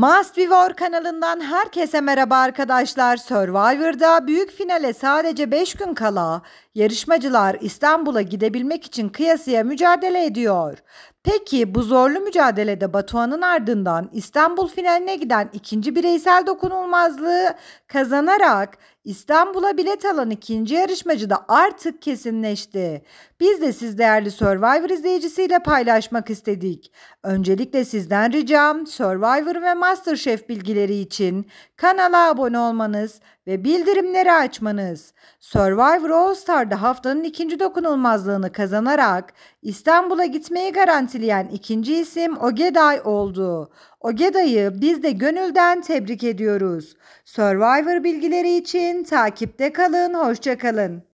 Must Vivor kanalından herkese merhaba arkadaşlar. Survivor'da büyük finale sadece 5 gün kala yarışmacılar İstanbul'a gidebilmek için kıyasıya mücadele ediyor. Peki bu zorlu mücadelede Batuhan'ın ardından İstanbul finaline giden ikinci bireysel dokunulmazlığı kazanarak İstanbul'a bilet alan ikinci yarışmacı da artık kesinleşti. Biz de siz değerli Survivor izleyicisiyle paylaşmak istedik. Öncelikle sizden ricam Survivor ve Masterchef bilgileri için kanala abone olmanız ve bildirimleri açmanız. Survivor All Star'da haftanın ikinci dokunulmazlığını kazanarak İstanbul'a gitmeyi garantileyen ikinci isim Ogeday oldu. Ogeday'ı biz de gönülden tebrik ediyoruz. Survivor bilgileri için takipte kalın, hoşçakalın.